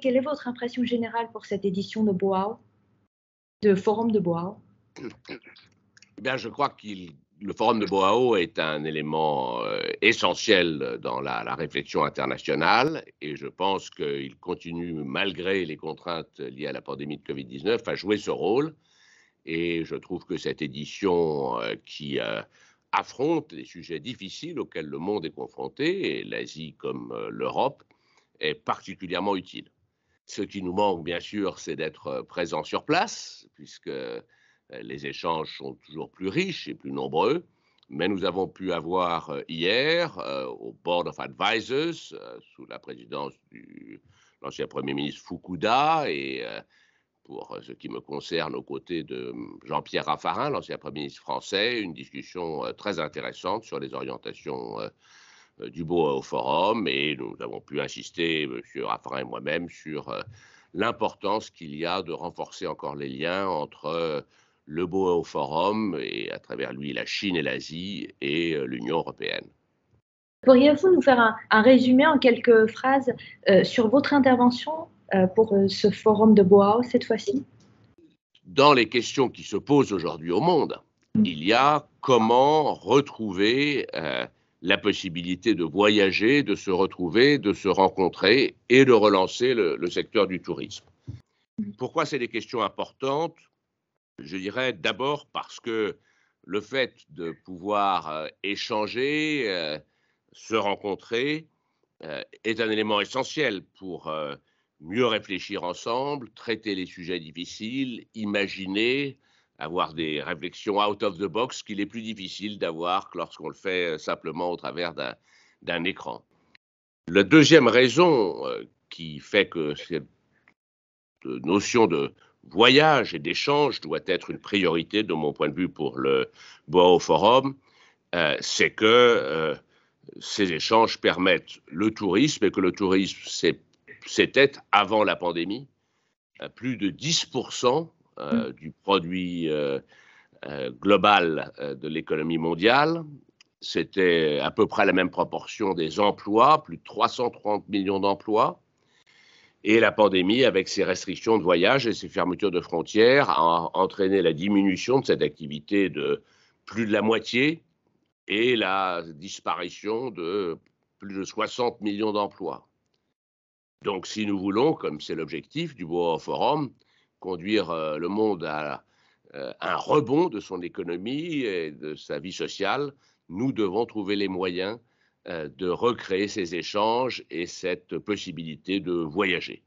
Quelle est votre impression générale pour cette édition de Boao, de Forum de Boao eh Bien, je crois que le forum de Boao est un élément euh, essentiel dans la, réflexion internationale et je pense qu'il continue, malgré les contraintes liées à la pandémie de Covid-19, à jouer ce rôle. Et je trouve que cette édition euh, qui euh, affronte les sujets difficiles auxquels le monde est confronté, l'Asie comme l'Europe, est particulièrement utile. Ce qui nous manque, bien sûr, c'est d'être euh, présent sur place, puisque euh, les échanges sont toujours plus riches et plus nombreux. Mais nous avons pu avoir euh, hier au Board of Advisors, sous la présidence de l'ancien Premier ministre Fukuda, et pour ce qui me concerne, aux côtés de hum, Jean-Pierre Raffarin, l'ancien Premier ministre français, une discussion très intéressante sur les orientations euh, Dubois au forum et nous avons pu insister, M. Raffarin et moi-même, sur euh, l'importance qu'il y a de renforcer encore les liens entre euh, le Boa au forum et à travers lui la Chine et l'Asie et l'Union européenne. Pourriez-vous nous faire un, résumé en quelques phrases sur votre intervention pour ce forum de Boao cette fois-ci Dans les questions qui se posent aujourd'hui au monde, mm. il y a comment retrouver la possibilité de voyager, de se retrouver, de se rencontrer et de relancer le, secteur du tourisme. Pourquoi c'est des questions importantes Je dirais d'abord parce que le fait de pouvoir euh, échanger, euh, se rencontrer, euh, est un élément essentiel pour mieux réfléchir ensemble, traiter les sujets difficiles, imaginer, avoir des réflexions out of the box qu'il est plus difficile d'avoir que lorsqu'on le fait euh, simplement au travers d'un écran. La deuxième raison euh, qui fait que cette euh, notion de voyage et d'échange doit être une priorité de mon point de vue pour le Boao Forum, c'est que ces échanges permettent le tourisme et que le tourisme c'était avant la pandémie plus de 10% euh, mm. du produit euh, euh, global de l'économie mondiale. C'était à peu près la même proportion des emplois, plus de 330 millions d'emplois. Et la pandémie, avec ses restrictions de voyage et ses fermetures de frontières, a entraîné la diminution de cette activité de plus de la moitié et la disparition de plus de 60 millions d'emplois. Donc si nous voulons, comme c'est l'objectif du Boa Forum, conduire euh, le monde à, euh, un rebond de son économie et de sa vie sociale, nous devons trouver les moyens euh, de recréer ces échanges et cette possibilité de voyager.